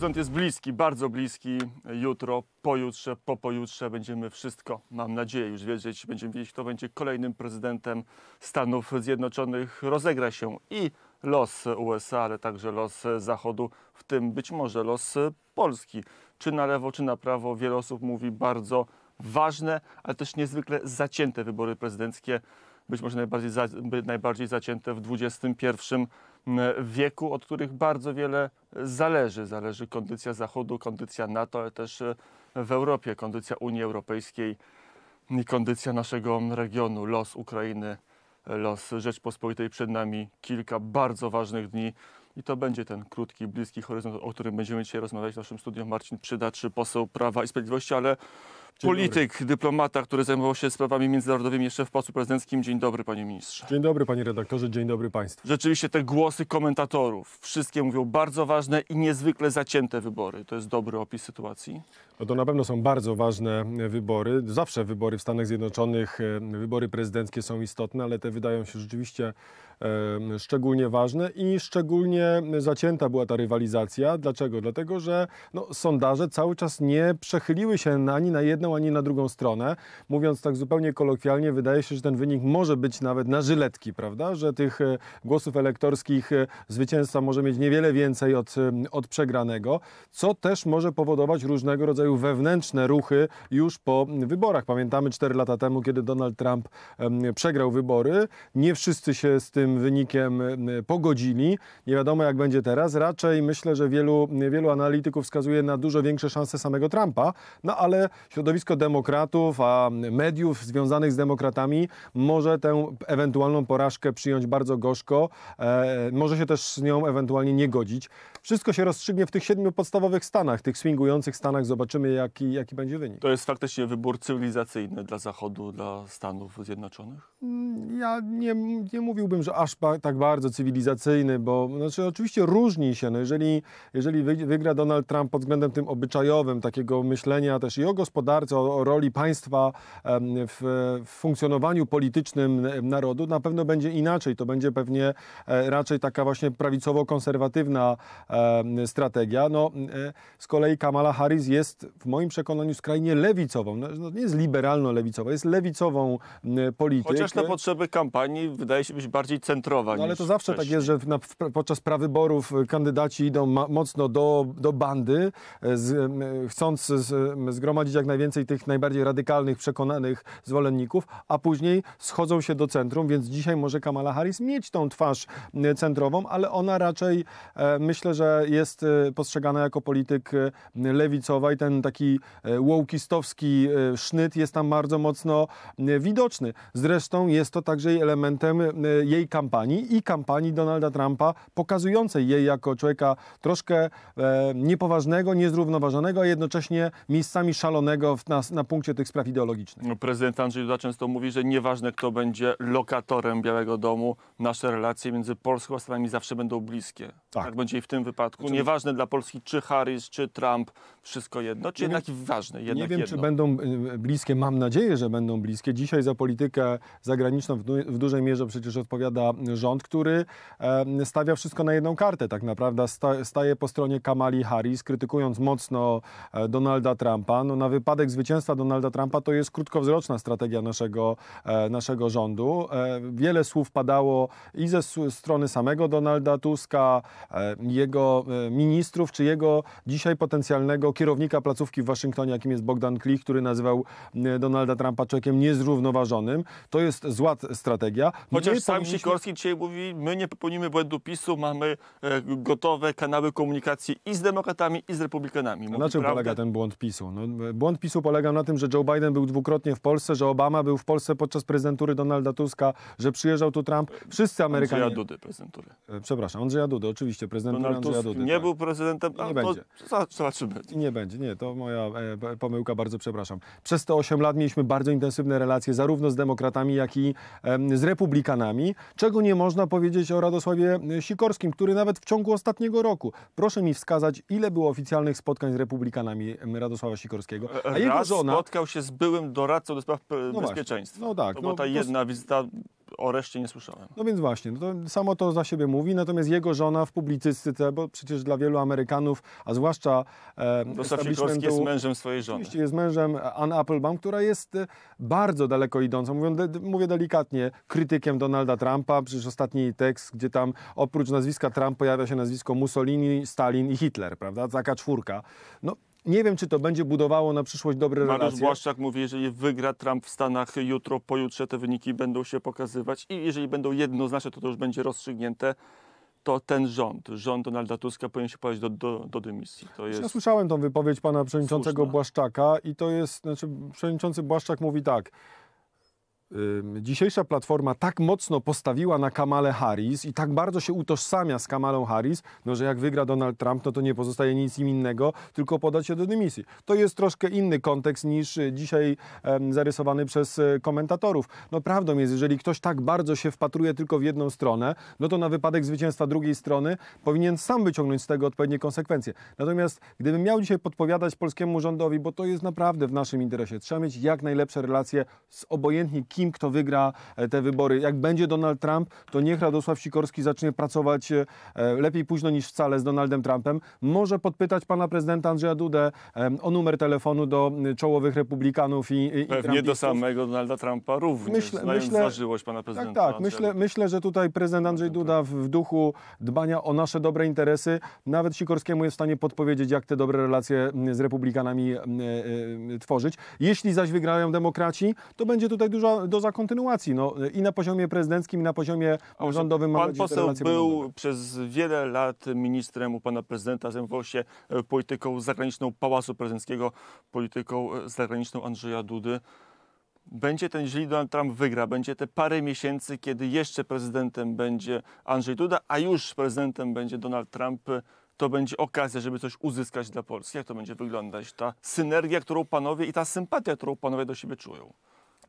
Horyzont jest bliski, bardzo bliski. Jutro, pojutrze, po pojutrze będziemy wszystko, mam nadzieję, już wiedzieć. Będziemy wiedzieć, kto będzie kolejnym prezydentem Stanów Zjednoczonych. Rozegra się i los USA, ale także los Zachodu, w tym być może los Polski. Czy na lewo, czy na prawo, wiele osób mówi bardzo ważne, ale też niezwykle zacięte wybory prezydenckie, być może najbardziej, za, najbardziej zacięte w XXI wieku, od których bardzo wiele zależy. Zależy kondycja Zachodu, kondycja NATO, ale też e, w Europie, kondycja Unii Europejskiej i kondycja naszego regionu, los Ukrainy, los Rzeczpospolitej. Przed nami kilka bardzo ważnych dni i to będzie ten krótki, bliski horyzont, o którym będziemy dzisiaj rozmawiać w naszym studiu. Marcin Przydatrzy, poseł Prawa i Sprawiedliwości, ale polityk, dyplomata, który zajmował się sprawami międzynarodowymi jeszcze w Pałacu Prezydenckim. Dzień dobry, panie ministrze. Dzień dobry, panie redaktorze, dzień dobry państwu. Rzeczywiście te głosy komentatorów, wszystkie mówią bardzo ważne i niezwykle zacięte wybory. To jest dobry opis sytuacji? No to na pewno są bardzo ważne wybory. Zawsze wybory w Stanach Zjednoczonych, e, wybory prezydenckie są istotne, ale te wydają się rzeczywiście e, szczególnie ważne i szczególnie zacięta była ta rywalizacja. Dlaczego? Dlatego, że no, sondaże cały czas nie przechyliły się ani na jedną, ani na drugą stronę. Mówiąc tak zupełnie kolokwialnie, wydaje się, że ten wynik może być nawet na żyletki, prawda? Że tych e, głosów elektorskich zwycięzca może mieć niewiele więcej od, od przegranego, co też może powodować różnego rodzaju wewnętrzne ruchy już po wyborach. Pamiętamy 4 lata temu, kiedy Donald Trump przegrał wybory. Nie wszyscy się z tym wynikiem pogodzili. Nie wiadomo, jak będzie teraz. Raczej myślę, że wielu, wielu analityków wskazuje na dużo większe szanse samego Trumpa. No ale środowisko demokratów, a mediów związanych z demokratami może tę ewentualną porażkę przyjąć bardzo gorzko. E, może się też z nią ewentualnie nie godzić. Wszystko się rozstrzygnie w tych siedmiu podstawowych stanach, tych swingujących stanach. Zobaczymy, zobaczymy, jaki, jaki będzie wynik. To jest faktycznie wybór cywilizacyjny dla Zachodu, dla Stanów Zjednoczonych? Mm, ja nie, nie mówiłbym, że aż tak bardzo cywilizacyjny, bo znaczy, oczywiście różni się. No jeżeli, jeżeli wygra Donald Trump pod względem tym obyczajowym, takiego myślenia też i o gospodarce, o, o roli państwa w, w funkcjonowaniu politycznym narodu, na pewno będzie inaczej. To będzie pewnie e, raczej taka właśnie prawicowo-konserwatywna strategia. No, e, z kolei Kamala Harris jest w moim przekonaniu skrajnie lewicową, no, no nie jest liberalno-lewicowa, jest lewicową polityką. Chociaż na potrzeby kampanii wydaje się być bardziej centrowa. No, ale to zawsze wcześniej. tak jest, że na, podczas prawyborów e, kandydaci idą ma, mocno do, do bandy, e, z, chcąc z, zgromadzić jak najwięcej tych najbardziej radykalnych, przekonanych zwolenników, a później schodzą się do centrum, więc dzisiaj może Kamala Harris mieć tą twarz centrową, ale ona raczej e, myślę, że jest postrzegana jako polityk lewicowa i ten ten taki e, łowkistowski e, sznyt jest tam bardzo mocno e, widoczny. Zresztą jest to także elementem jej kampanii i kampanii Donalda Trumpa, pokazującej jej jako człowieka troszkę niepoważnego, niezrównoważonego, a jednocześnie miejscami szalonego na, na punkcie tych spraw ideologicznych. No, prezydent Andrzej Duda często mówi, że nieważne kto będzie lokatorem Białego Domu, nasze relacje między Polską a Stanami zawsze będą bliskie. Tak, tak będzie i w tym wypadku. Nieważne dla Polski, czy Harris, czy Trump, wszystko jedno. No, czy nie jednak wiem, ważny? Jednak nie wiem, jedno. czy będą y, bliskie, mam nadzieję, że będą bliskie. Dzisiaj za politykę zagraniczną w, du w dużej mierze przecież odpowiada rząd, który e, stawia wszystko na jedną kartę tak naprawdę. Sta staje po stronie Kamali Harris, krytykując mocno e, Donalda Trumpa. No, na wypadek zwycięstwa Donalda Trumpa to jest krótkowzroczna strategia naszego, e, naszego rządu. E, wiele słów padało i ze strony samego Donalda Tuska, e, jego e, ministrów, czy jego dzisiaj potencjalnego kierownika planetarium placówki w Waszyngtonie, jakim jest Bogdan Klich, który nazywał e, Donalda Trumpa człowiekiem niezrównoważonym. To jest zła strategia. Chociaż my sam powinniśmy... Sikorski dzisiaj mówi, my nie popełnimy błędu PiSu, mamy e, gotowe kanały komunikacji i z demokratami, i z republikanami. Mówi na czym prawdę? polega ten błąd PiSu? No, e, błąd PiSu polega na tym, że Joe Biden był dwukrotnie w Polsce, że Obama był w Polsce podczas prezydentury Donalda Tuska, że przyjeżdżał tu Trump. Wszyscy Amerykanie... Andrzeja Dudy prezydentury. Przepraszam, Andrzeja Dudy, oczywiście, prezydent Andrzeja Dudy. nie tak. był prezydentem, nie będzie. To, zobaczymy. Nie będzie, nie to moja e, pomyłka, bardzo przepraszam. Przez te 8 lat mieliśmy bardzo intensywne relacje zarówno z demokratami, jak i e, z republikanami, czego nie można powiedzieć o Radosławie e, Sikorskim, który nawet w ciągu ostatniego roku, proszę mi wskazać, ile było oficjalnych spotkań z republikanami Radosława Sikorskiego. A jego Raz żona... spotkał się z byłym doradcą do spraw e, no bezpieczeństwa. Właśnie. No tak. To no, była ta jedna to... wizyta o reszcie nie słyszałem. No więc właśnie, no to samo to za siebie mówi, natomiast jego żona w publicystyce, bo przecież dla wielu Amerykanów, a zwłaszcza e, Dostał jest mężem swojej żony. Oczywiście jest mężem Ann Applebaum, która jest e, bardzo daleko idącą, mówię, de, mówię delikatnie, krytykiem Donalda Trumpa, przecież ostatni tekst, gdzie tam oprócz nazwiska Trump pojawia się nazwisko Mussolini, Stalin i Hitler, prawda, taka czwórka. No nie wiem, czy to będzie budowało na przyszłość dobre Mariusz relacje. Mariusz Błaszczak mówi, jeżeli wygra Trump w Stanach jutro, pojutrze te wyniki będą się pokazywać i jeżeli będą jednoznaczne, to to już będzie rozstrzygnięte to ten rząd, rząd Donalda Tuska powinien się podać do, do, do dymisji. To jest ja słyszałem tą wypowiedź pana przewodniczącego słuszna. Błaszczaka i to jest, znaczy przewodniczący Błaszczak mówi tak, dzisiejsza platforma tak mocno postawiła na Kamale Harris i tak bardzo się utożsamia z Kamalą Harris, no że jak wygra Donald Trump, no to nie pozostaje nic im innego, tylko podać się do dymisji. To jest troszkę inny kontekst niż y, dzisiaj em, zarysowany przez y, komentatorów. No prawdą jest, jeżeli ktoś tak bardzo się wpatruje tylko w jedną stronę, no to na wypadek zwycięstwa drugiej strony powinien sam wyciągnąć z tego odpowiednie konsekwencje. Natomiast gdybym miał dzisiaj podpowiadać polskiemu rządowi, bo to jest naprawdę w naszym interesie, trzeba mieć jak najlepsze relacje z obojętnie kim kim kto wygra e, te wybory. Jak będzie Donald Trump, to niech Radosław Sikorski zacznie pracować e, e, lepiej późno niż wcale z Donaldem Trumpem. Może podpytać pana prezydenta Andrzeja Dudę o numer telefonu do y, czołowych republikanów i, i Pewnie do samego Donalda Trumpa również, myślę, myślę, zażyłość pana tak, prezydenta. Tak, tak. Myślę, myślę, że tutaj prezydent Andrzej Duda w duchu dbania o nasze dobre interesy, nawet Sikorskiemu jest w stanie podpowiedzieć, jak te dobre relacje z republikanami tworzyć. Jeśli zaś wygrają demokraci, to będzie tutaj duża, do zakontynuacji. No, I na poziomie prezydenckim, i na poziomie o, rządowym. Pan poseł był przez wiele lat ministrem u pana prezydenta, zajmował się e, polityką zagraniczną Pałacu Prezydenckiego, polityką e, zagraniczną Andrzeja Dudy będzie ten, jeżeli Donald Trump wygra, będzie te parę miesięcy, kiedy jeszcze prezydentem będzie Andrzej Duda, a już prezydentem będzie Donald Trump, e, to będzie okazja, żeby coś uzyskać dla Polski. Jak to będzie wyglądać? Ta synergia, którą panowie i ta sympatia, którą panowie do siebie czują.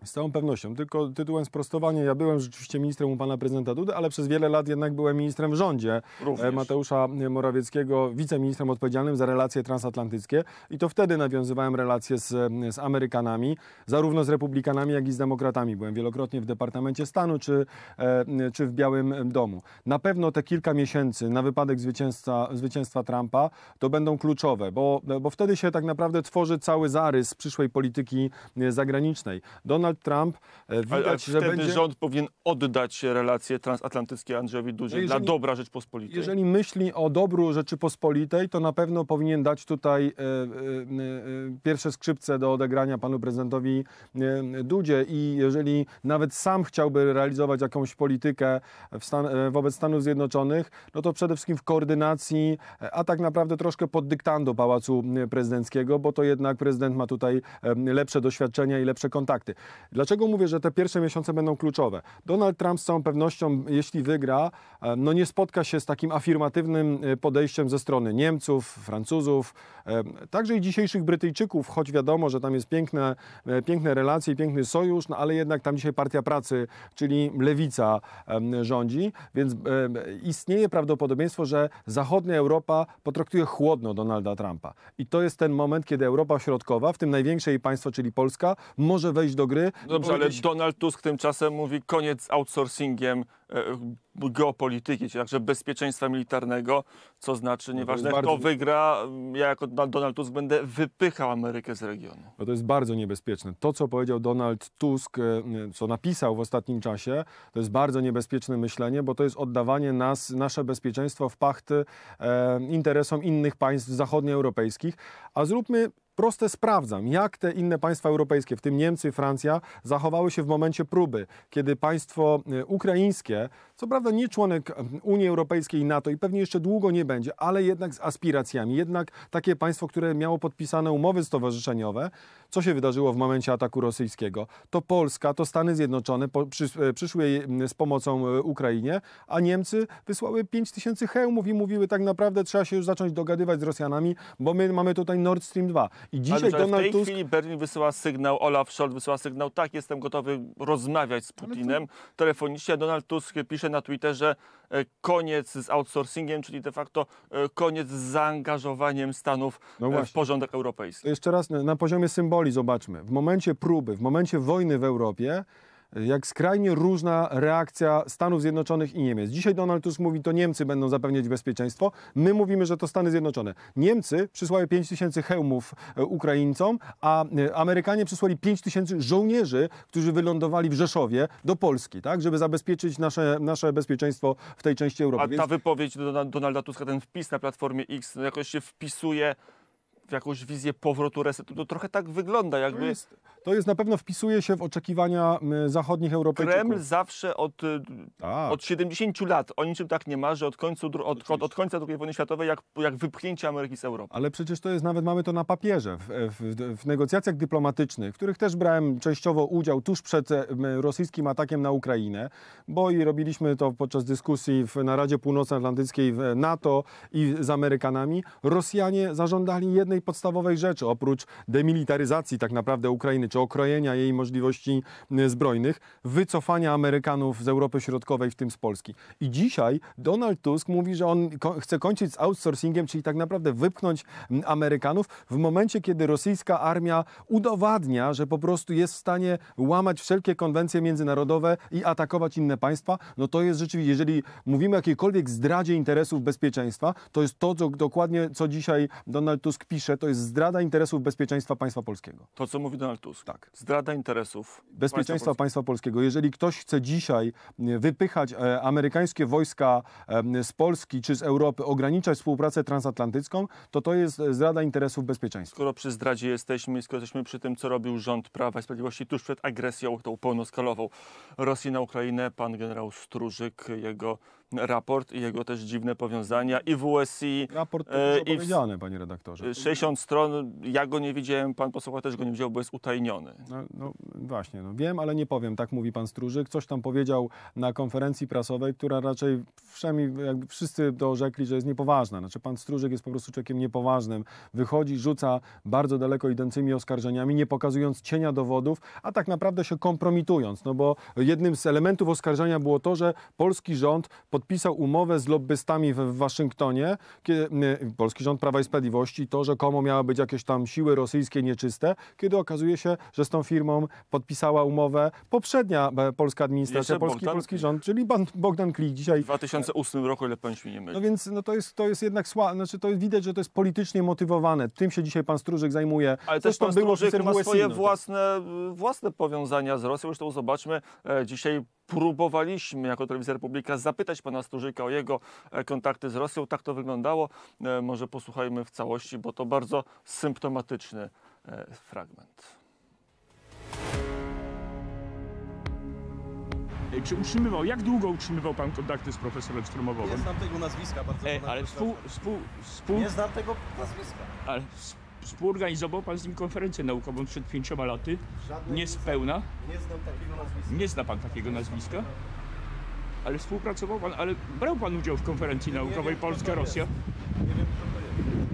Z całą pewnością, tylko tytułem sprostowania, ja byłem rzeczywiście ministrem u pana prezydenta Dudy, ale przez wiele lat jednak byłem ministrem w rządzie e, Również. Mateusza Morawieckiego, wiceministrem odpowiedzialnym za relacje transatlantyckie i to wtedy nawiązywałem relacje z, z Amerykanami, zarówno z republikanami, jak i z demokratami. Byłem wielokrotnie w Departamencie Stanu czy, e, czy w Białym Domu. Na pewno te kilka miesięcy na wypadek zwycięstwa, zwycięstwa Trumpa to będą kluczowe, bo, bo wtedy się tak naprawdę tworzy cały zarys przyszłej polityki e, zagranicznej. Donald Donald Trump e, widać, ale, ale że będzie... rząd powinien oddać relacje transatlantyckie Andrzejowi Dudzie na jeżeli, dla dobra Rzeczpospolitej. Jeżeli myśli o dobru Rzeczypospolitej, to na pewno powinien dać tutaj e, e, e, pierwsze skrzypce do odegrania panu prezydentowi e, Dudzie i jeżeli nawet sam chciałby realizować jakąś politykę stan e, wobec Stanów Zjednoczonych, no to przede wszystkim w koordynacji, a tak naprawdę troszkę pod dyktando Pałacu Prezydenckiego, bo to jednak prezydent ma tutaj lepsze doświadczenia i lepsze kontakty. Dlaczego mówię, że te pierwsze miesiące będą kluczowe? Donald Trump z całą pewnością, jeśli wygra, e, no nie spotka się z takim afirmatywnym e, podejściem ze strony Niemców, Francuzów, e, także i dzisiejszych Brytyjczyków, choć wiadomo, że tam jest piękne, piękne relacje, piękny sojusz, no ale jednak tam dzisiaj Partia Pracy, czyli lewica rządzi, więc istnieje prawdopodobieństwo, że zachodnia Europa potraktuje chłodno Donalda Trumpa. I to jest ten moment, kiedy Europa Środkowa, w tym największe jej państwo, czyli Polska, może wejść do gry Dobrze, ale Donald Tusk tymczasem mówi koniec z outsourcingiem e, geopolityki, czy także bezpieczeństwa militarnego, co znaczy no nieważne no bardzo... kto wygra, ja jako Donald Tusk będę wypychał Amerykę z regionu. No to jest bardzo niebezpieczne. To, co powiedział Donald Tusk, e, co napisał w ostatnim czasie, to jest bardzo niebezpieczne myślenie, bo to jest oddawanie nas, nasze bezpieczeństwo w pachty e, interesom innych państw zachodnioeuropejskich, a zróbmy proste sprawdzam, jak te inne państwa europejskie, w tym Niemcy, Francja, zachowały się w momencie próby, kiedy państwo y, ukraińskie, co prawda nie członek y, Unii Europejskiej i NATO i pewnie jeszcze długo nie będzie, ale jednak z aspiracjami, jednak takie państwo, które miało podpisane umowy stowarzyszeniowe, co się wydarzyło w momencie ataku rosyjskiego? To Polska, to Stany Zjednoczone po, przy, y, przyszły z pomocą Ukrainie, a Niemcy wysłały 5 tysięcy hełmów i mówiły tak naprawdę trzeba się już zacząć dogadywać z Rosjanami, bo my mamy tutaj Nord Stream 2. I dzisiaj Ale, Donald w tej Tusk... chwili Berlin wysyła sygnał, Olaf Scholz wysyła sygnał, tak, jestem gotowy rozmawiać z Putinem to... telefonicznie. Donald Tusk pisze na Twitterze e, koniec z outsourcingiem, czyli de facto e, koniec z zaangażowaniem Stanów no e, w porządek europejski. Jeszcze raz na poziomie symboli zobaczmy. W momencie próby, w momencie wojny w Europie jak skrajnie różna reakcja Stanów Zjednoczonych i Niemiec. Dzisiaj Donald Tusk mówi, to Niemcy będą zapewniać bezpieczeństwo. My mówimy, że to Stany Zjednoczone. Niemcy przysłały 5 tysięcy hełmów e, Ukraińcom, a e, Amerykanie przysłali 5 tysięcy żołnierzy, którzy wylądowali w Rzeszowie do Polski, tak, żeby zabezpieczyć nasze, nasze bezpieczeństwo w tej części Europy. A ta Więc... wypowiedź Donalda Tuska, ten wpis na Platformie X no jakoś się wpisuje jakąś wizję powrotu resetu. To trochę tak wygląda, jakby... To jest, to jest na pewno wpisuje się w oczekiwania zachodnich Europejczyków. Kreml zawsze od, y, tak. od 70 lat o niczym tak nie marzy od, końcu, od, od, od, końca II wojny światowej, jak, jak wypchnięcie Ameryki z Europy. Ale przecież to jest, nawet mamy to na papierze. W, w, w negocjacjach dyplomatycznych, w których też brałem częściowo udział tuż przed e, rosyjskim atakiem na Ukrainę, bo i robiliśmy to podczas dyskusji w, na Radzie Północnoatlantyckiej w NATO i z Amerykanami, Rosjanie zażądali jednej jednej podstawowej rzeczy, oprócz demilitaryzacji tak naprawdę Ukrainy, czy okrojenia jej możliwości y, zbrojnych, wycofania Amerykanów z Europy Środkowej, w tym z Polski. I dzisiaj Donald Tusk mówi, że on chce kończyć z outsourcingiem, czyli tak naprawdę wypchnąć Amerykanów w momencie, kiedy rosyjska armia udowadnia, że po prostu jest w stanie łamać wszelkie konwencje międzynarodowe i atakować inne państwa, no to jest rzeczywiście, jeżeli mówimy o jakiejkolwiek zdradzie interesów bezpieczeństwa, to jest to, co dokładnie co dzisiaj Donald Tusk pisze to jest zdrada interesów bezpieczeństwa państwa polskiego. To, co mówi Donald Tusk. Tak. Zdrada interesów bezpieczeństwa państwa, państwa polskiego. Jeżeli ktoś chce dzisiaj e, wypychać e, amerykańskie wojska e, z Polski czy z Europy, ograniczać współpracę transatlantycką, to to jest zdrada interesów bezpieczeństwa. Skoro przy zdradzie jesteśmy, skoro jesteśmy przy tym, co robił rząd Prawa i Sprawiedliwości tuż przed agresją, tą pełnoskalową Rosji na Ukrainę, pan generał Strużyk, jego raport i jego też dziwne powiązania i WSI. E, raport e, i opowiedziany, panie redaktorze. 60 e, stron, ja go nie widziałem, pan posłucha też go nie widział, bo jest utajniony. No, no, właśnie, no wiem, ale nie powiem, tak mówi pan Stróżyk. Coś tam powiedział na konferencji prasowej, która raczej przynajmniej jakby wszyscy to orzekli, że jest niepoważna. Znaczy pan Stróżyk jest po prostu człowiekiem niepoważnym. Wychodzi, rzuca bardzo daleko idącymi oskarżeniami, nie pokazując cienia dowodów, a tak naprawdę się kompromitując, no bo jednym z elementów oskarżenia było to, że polski rząd pod podpisał umowę z lobbystami w, Waszyngtonie, kiedy polski rząd Prawa i Sprawiedliwości, to rzekomo miały być jakieś tam siły rosyjskie nieczyste, kiedy okazuje się, że z tą firmą podpisała umowę poprzednia e, polska administracja, polski, Bogdan, polski rząd, czyli pan Bogdan Klik dzisiaj. W 2008 roku, ile pamięć się nie myli. No więc no to, jest, to jest jednak sła, znaczy to jest, widać, że to jest politycznie motywowane. Tym się dzisiaj pan Stróżyk zajmuje. Ale Zresztą też pan Stróżyk ma swoje no własne, własne powiązania z Rosją, zresztą zobaczmy, e, dzisiaj próbowaliśmy jako Telewizja Republika zapytać pana Sturzyka o jego e, kontakty z Rosją. Tak to wyglądało. E, może posłuchajmy w całości, bo to bardzo symptomatyczny e, fragment. Czy utrzymywał, jak długo utrzymywał pan kontakty z profesorem Stromowowym? Nie znam tego nazwiska, bardzo ale współ, współ, współ... Nie znam tego nazwiska. Ale Współorganizował pan z nim konferencję naukową przed pięcioma laty. Żadne niespełna. Nie znam takiego nazwiska. Nie zna pan takiego nazwiska? Ale współpracował pan, ale brał pan udział w konferencji naukowej Polska-Rosja? Nie wiem, kto to jest.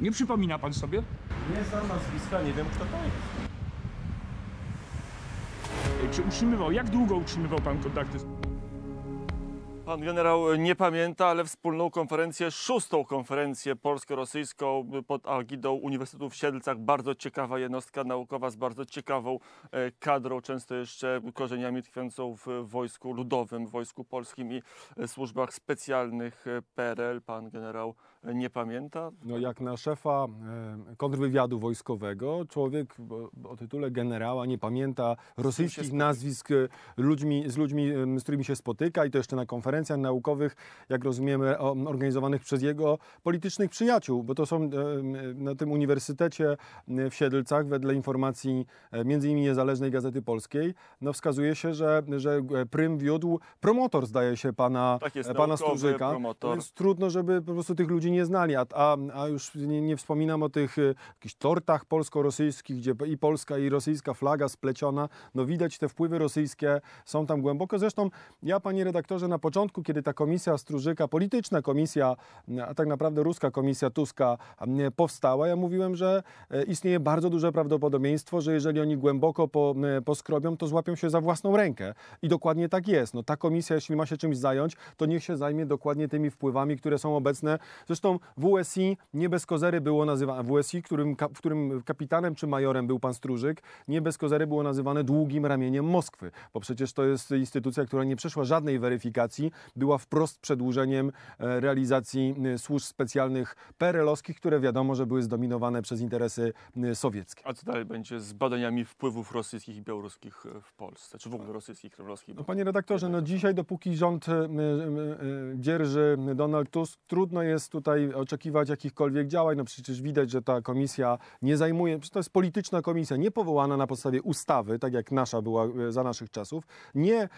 Nie przypomina pan sobie? Nie znam nazwiska, nie wiem kto to jest. Czy utrzymywał, jak długo utrzymywał pan kontakty z... Pan generał nie pamięta, ale wspólną konferencję, szóstą konferencję polsko-rosyjską pod agidą Uniwersytetu w Siedlcach. Bardzo ciekawa jednostka naukowa z bardzo ciekawą e, kadrą, często jeszcze korzeniami tkwiącą w Wojsku Ludowym, Wojsku Polskim i e, służbach specjalnych e, PRL. Pan generał nie pamięta? No jak na szefa kontrwywiadu wojskowego, człowiek o tytule generała nie pamięta rosyjskich nazwisk e, ludźmi, z ludźmi, z którymi się spotyka i to jeszcze na konferencjach naukowych, jak rozumiemy, organizowanych przez jego politycznych przyjaciół, bo to są na tym uniwersytecie w Siedlcach, wedle informacji między innymi Niezależnej Gazety Polskiej, no wskazuje się, że, że e, prym wiódł promotor, zdaje się, pana, tak jest, e, pana Sturzyka. Promotor. Więc trudno, żeby po prostu tych ludzi nie znali, a, a, już nie, nie, wspominam o tych y, jakichś tortach polsko-rosyjskich, gdzie i polska, i rosyjska flaga spleciona. No widać te wpływy rosyjskie są tam głęboko. Zresztą ja, panie redaktorze, na początku, kiedy ta komisja Strużyka, polityczna komisja, a tak naprawdę ruska komisja Tuska powstała, ja mówiłem, że e, istnieje bardzo duże prawdopodobieństwo, że jeżeli oni głęboko po, poskrobią, to złapią się za własną rękę. I dokładnie tak jest. No, ta komisja, jeśli ma się czymś zająć, to niech się zajmie dokładnie tymi wpływami, które są obecne. Zresztą Zresztą WSI nie bez kozery było nazywane, WSI, którym, w którym kapitanem czy majorem był pan Strużyk, nie bez kozery było nazywane długim ramieniem Moskwy, bo przecież to jest instytucja, która nie przeszła żadnej weryfikacji, była wprost przedłużeniem e, realizacji służb specjalnych perelowskich, które wiadomo, że były zdominowane przez interesy sowieckie. A co dalej będzie z badaniami wpływów rosyjskich i białoruskich e, w Polsce, czy w ogóle rosyjskich, kremlowskich? No, panie redaktorze, no dzisiaj tak. dopóki rząd dzierży Donald Tusk, trudno jest tutaj tutaj oczekiwać jakichkolwiek działań. No przecież widać, że ta komisja nie zajmuje, to jest polityczna komisja, nie powołana na podstawie ustawy, tak jak nasza była e, za naszych czasów, nie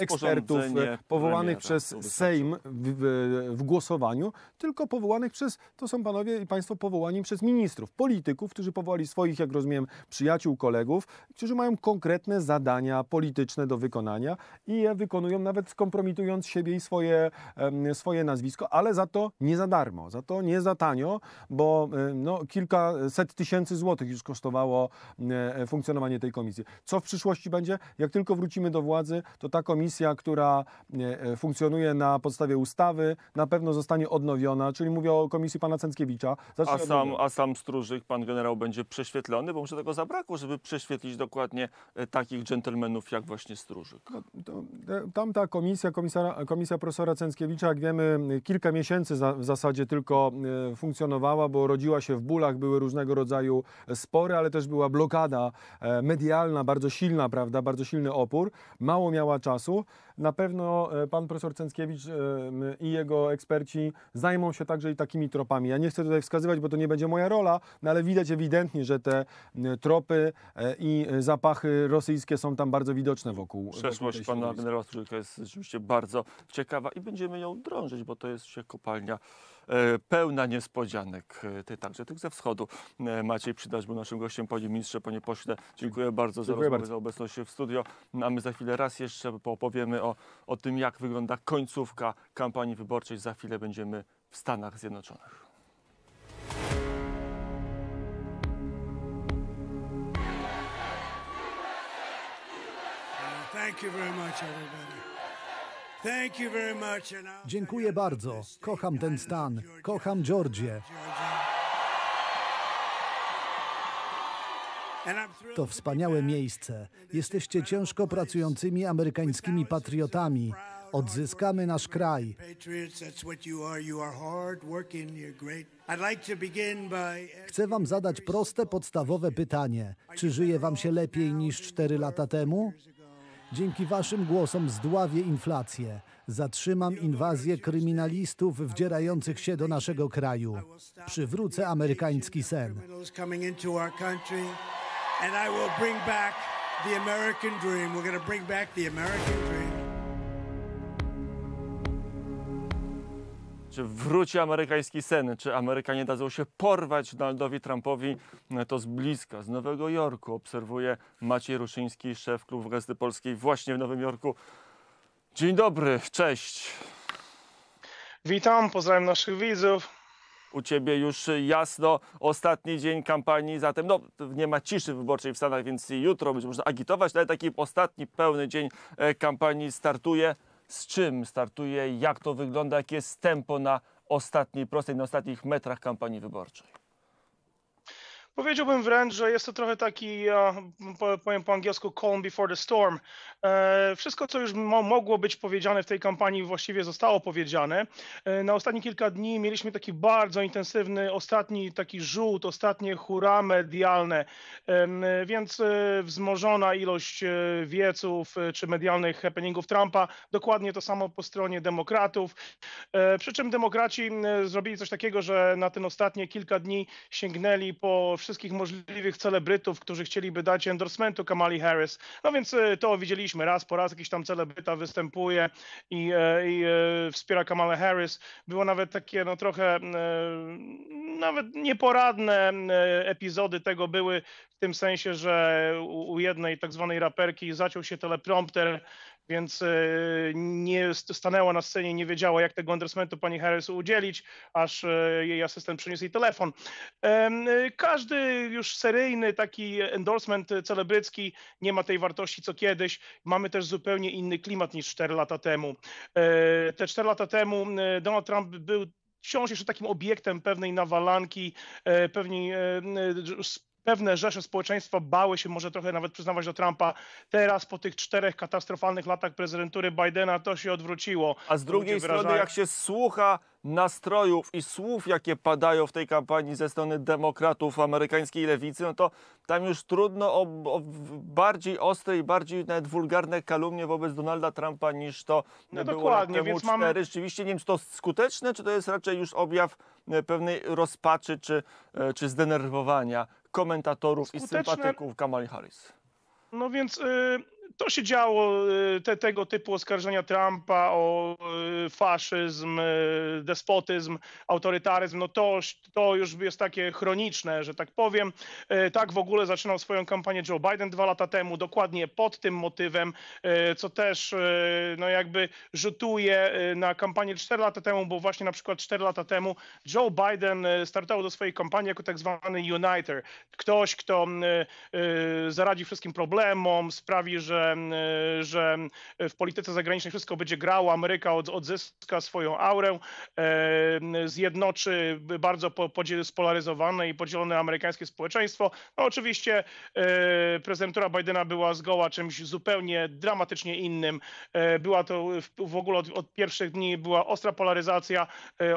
ekspertów e, powołanych tak, przez Sejm w, w, głosowaniu, tylko powołanych przez, to są panowie i państwo powołani przez ministrów, polityków, którzy powołali swoich, jak rozumiem, przyjaciół, kolegów, którzy mają konkretne zadania polityczne do wykonania i je wykonują nawet skompromitując siebie i swoje, swoje nazwisko, ale za to nie za darmo darmo. Za to nie za tanio, bo y, no, kilkaset tysięcy złotych już kosztowało y, funkcjonowanie tej komisji. Co w przyszłości będzie? Jak tylko wrócimy do władzy, to ta komisja, która y, funkcjonuje na podstawie ustawy, na pewno zostanie odnowiona, czyli mówię o komisji pana Cęckiewicza. a sam, odnowić. a sam stróżyk, pan generał, będzie prześwietlony, bo może tego zabrakło, żeby prześwietlić dokładnie takich dżentelmenów jak właśnie stróżyk. No, to, tamta komisja, komisja profesora Cęckiewicza, jak wiemy, kilka miesięcy za, w zasadzie tylko e, funkcjonowała, bo rodziła się w bólach, były różnego rodzaju spory, ale też była blokada e, medialna, bardzo silna, prawda, bardzo silny opór. Mało miała czasu. Na pewno e, pan profesor Cęckiewicz i jego eksperci zajmą się także i takimi tropami. Ja nie chcę tutaj wskazywać, bo to nie będzie moja rola, no ale widać ewidentnie, że te tropy i zapachy rosyjskie są tam bardzo widoczne wokół. Przeszłość wokół pana generała jest rzeczywiście bardzo ciekawa i będziemy ją drążyć, bo to jest się kopalnia E, pełna niespodzianek, e, ty, także tych ze wschodu. E, Maciej przydać był naszym gościem. Panie ministrze, panie pośle, dziękuję bardzo dziękuję za bardzo. za obecność w studio. No a my za chwilę raz jeszcze opowiemy o, o tym, jak wygląda końcówka kampanii wyborczej. Za chwilę będziemy w Stanach Zjednoczonych. Uh, thank you very much, everybody. Dziękuję bardzo. Kocham ten stan. Kocham Georgię. To wspaniałe miejsce. Jesteście ciężko pracującymi amerykańskimi patriotami. Odzyskamy nasz kraj. Chcę Wam zadać proste, podstawowe pytanie. Czy żyje Wam się lepiej niż 4 lata temu? Dzięki waszym głosom zdławię inflację. Zatrzymam inwazję kryminalistów wdzierających się do naszego kraju. Przywrócę amerykański sen. And I will bring back the American dream. We're going to bring back the American dream. Czy wróci amerykański sen? Czy Amerykanie dadzą się porwać Donaldowi Trumpowi? E, to z bliska, z Nowego Jorku obserwuje Maciej Ruszyński, szef klubu Gazdy Polskiej właśnie w Nowym Jorku. Dzień dobry, cześć. Witam, pozdrawiam naszych widzów u ciebie już jasno ostatni dzień kampanii, zatem no, nie ma ciszy wyborczej w Stanach, więc jutro będzie można agitować, no, ale taki ostatni pełny dzień e, kampanii startuje z czym startuje, jak to wygląda, jakie jest tempo na ostatniej prostej, na ostatnich metrach kampanii wyborczej? Powiedziałbym wręcz, że jest to trochę taki, powiem po angielsku, calm before the storm. E, wszystko, co już mogło być powiedziane w tej kampanii, właściwie zostało powiedziane. E, na ostatnie kilka dni mieliśmy taki bardzo intensywny, ostatni taki żółt, ostatnie hura medialne, e, więc wzmożona ilość wieców czy medialnych happeningów Trumpa, dokładnie to samo po stronie demokratów. Przy czym demokraci zrobili coś takiego, że na ten ostatnie kilka dni sięgnęli po wszystkich możliwych celebrytów, którzy chcieliby dać endorsementu Kamali Harris. No więc e, to widzieliśmy raz po raz, jakiś tam celebryta występuje i, e, i e, wspiera Kamala Harris. Było nawet takie no trochę nawet nieporadne epizody tego były w tym sensie, że u jednej tak zwanej raperki zaciął się teleprompter więc e, nie stanęła na scenie, nie wiedziała, jak tego endorsementu pani Harris udzielić, aż e, jej asystent przyniósł jej telefon. E, każdy już seryjny taki endorsement celebrycki nie ma tej wartości, co kiedyś. Mamy też zupełnie inny klimat niż 4 lata temu. Te 4 lata temu Donald Trump był wciąż jeszcze takim obiektem pewnej nawalanki, pewnej pewne rzesze społeczeństwa bały się może trochę nawet przyznawać do Trumpa. Teraz po tych czterech katastrofalnych latach prezydentury Bidena to się odwróciło. A z drugiej strony wyrażają... jak się słucha nastrojów i słów, jakie padają w tej kampanii ze strony demokratów amerykańskiej lewicy, no to tam już trudno o, o bardziej ostre i bardziej nawet wulgarne kalumnie wobec Donalda Trumpa niż to no było dokładnie, temu więc Mamy... Rzeczywiście nie wiem, czy to skuteczne, czy to jest raczej już objaw e, pewnej rozpaczy czy, e, czy zdenerwowania komentatorów Skuteczne... i sympatyków Kamali Harris. No więc y, to się działo, y, te, tego typu oskarżenia Trumpa o y, faszyzm, y, despotyzm, autorytaryzm, no to, to już jest takie chroniczne, że tak powiem. Tak w ogóle zaczynał swoją kampanię Joe Biden dwa lata temu, dokładnie pod tym motywem, co też no jakby rzutuje na kampanię cztery lata temu, bo właśnie na przykład cztery lata temu Joe Biden startował do swojej kampanii jako tak zwany uniter, ktoś, kto zaradzi wszystkim problemom, sprawi, że E, że, w polityce zagranicznej wszystko będzie grało, Ameryka od, odzyska swoją aurę, e, zjednoczy bardzo spolaryzowane i podzielone amerykańskie społeczeństwo. No oczywiście e, prezydentura Bidena była zgoła czymś zupełnie dramatycznie innym. Była to w ogóle od, od pierwszych dni była ostra polaryzacja,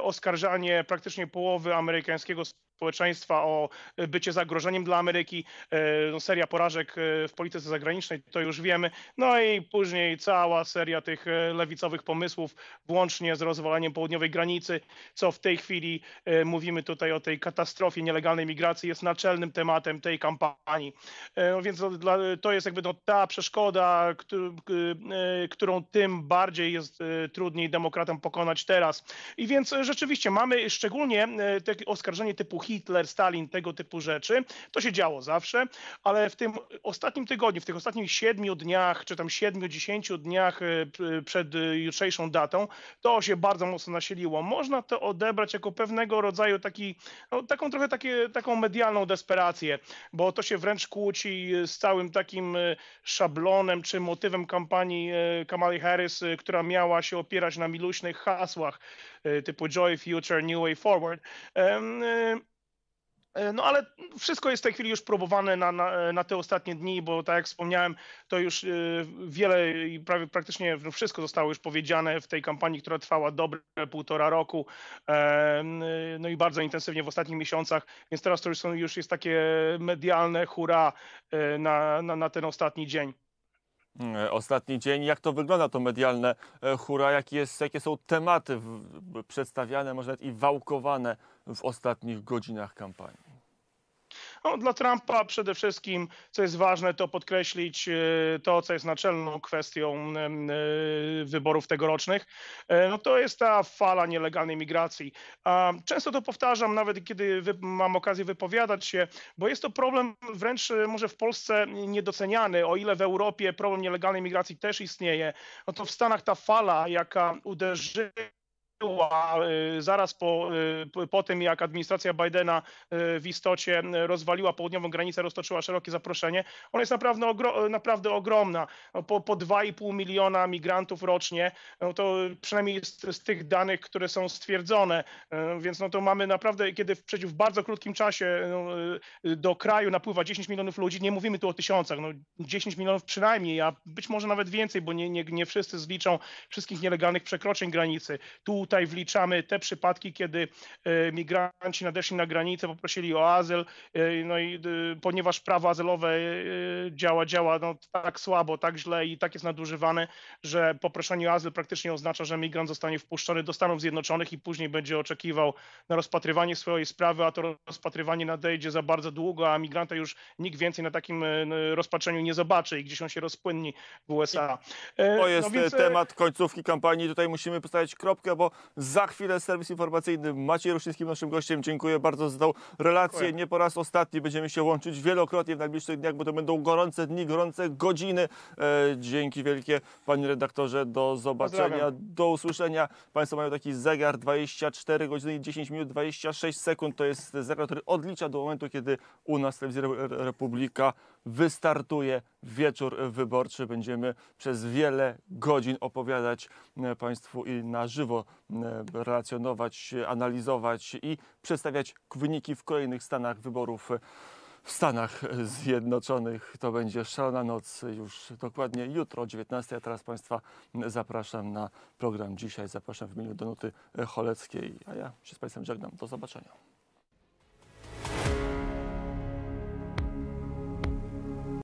oskarżanie praktycznie połowy amerykańskiego społeczeństwa, o e, bycie zagrożeniem dla Ameryki, e, no, seria porażek e, w polityce zagranicznej, to już wiemy, no i później cała seria tych lewicowych pomysłów, włącznie z rozwalaniem południowej granicy, co w tej chwili mówimy tutaj o tej katastrofie nielegalnej migracji, jest naczelnym tematem tej kampanii. No, więc to jest jakby no, ta przeszkoda, którą tym bardziej jest trudniej demokratom pokonać teraz. I więc rzeczywiście mamy szczególnie te oskarżenie typu Hitler, Stalin, tego typu rzeczy. To się działo zawsze, ale w tym ostatnim tygodniu, w tych ostatnich siedmiu dniach, czy tam siedmiu, dziesięciu dniach e, e, przed e, jutrzejszą datą, to się bardzo mocno nasiliło. Można to odebrać jako pewnego rodzaju taki, no, taką trochę takie, taką medialną desperację, bo to się wręcz kłóci z całym takim szablonem czy motywem kampanii Kamali Harris, która miała się opierać na miluśnych hasłach typu Joy Future, New Way Forward. Um, E, no ale wszystko jest w tej chwili już próbowane na, na, na, te ostatnie dni, bo tak jak wspomniałem, to już e, wiele i prawie praktycznie no, wszystko zostało już powiedziane w tej kampanii, która trwała dobre półtora roku, e, no i bardzo intensywnie w ostatnich miesiącach, więc teraz to już, są, już jest takie medialne hura na, na, na ten ostatni dzień ostatni dzień. Jak to wygląda to medialne hura? Jak jest, jakie są tematy w, przedstawiane, może nawet i wałkowane w ostatnich godzinach kampanii? No, dla Trumpa przede wszystkim, co jest ważne, to podkreślić e, to, co jest naczelną kwestią e, wyborów tegorocznych. E, no, to jest ta fala nielegalnej migracji. Często to powtarzam, nawet kiedy mam okazję wypowiadać się, bo jest to problem wręcz może w Polsce niedoceniany. O ile w Europie problem nielegalnej migracji też istnieje, no to w Stanach ta fala, jaka uderzyła była y, zaraz po, y, po tym, jak administracja Bidena y, w istocie rozwaliła południową granicę, roztoczyła szerokie zaproszenie, ona jest naprawdę, ogro, naprawdę ogromna. No, po, po 2,5 miliona migrantów rocznie, no to przynajmniej z, z tych danych, które są stwierdzone, więc no to mamy naprawdę, kiedy w, w bardzo krótkim czasie no, do kraju napływa 10 milionów ludzi, nie mówimy tu o tysiącach, no 10 milionów przynajmniej, a być może nawet więcej, bo nie, nie, nie wszyscy zliczą wszystkich nielegalnych przekroczeń granicy. Tu Tutaj wliczamy te przypadki, kiedy e, migranci nadeszli na granicę, poprosili o azyl, e, no i e, ponieważ prawo azylowe działa, działa no, tak słabo, tak źle i tak jest nadużywane, że poproszenie o azyl praktycznie oznacza, że migrant zostanie wpuszczony do Stanów Zjednoczonych i później będzie oczekiwał na rozpatrywanie swojej sprawy, a to rozpatrywanie nadejdzie za bardzo długo, a migranta już nikt więcej na takim rozpatrzeniu nie zobaczy i gdzieś on się rozpłynni w USA. To jest no więc... temat końcówki kampanii. Tutaj musimy postawić kropkę, bo za chwilę serwis informacyjny Maciej Ruszyński naszym gościem. Dziękuję bardzo za tą relację. Dziękuję. Nie po raz ostatni będziemy się łączyć wielokrotnie w najbliższych dniach, bo to będą gorące dni, gorące godziny. E, dzięki wielkie panie redaktorze. Do zobaczenia, Pozdrawiam. do usłyszenia. Państwo mają taki zegar 24 godziny i 10 minut 26 sekund. To jest zegar, który odlicza do momentu, kiedy u nas telewizja Republika wystartuje wieczór wyborczy. Będziemy przez wiele godzin opowiadać e, Państwu i na żywo e, relacjonować, analizować i przedstawiać wyniki w kolejnych stanach wyborów e, w Stanach Zjednoczonych. To będzie szalona noc już dokładnie jutro o 19. A teraz Państwa zapraszam na program dzisiaj. Zapraszam w imieniu Donuty Choleckiej. A ja się z Państwem żegnam. Do zobaczenia.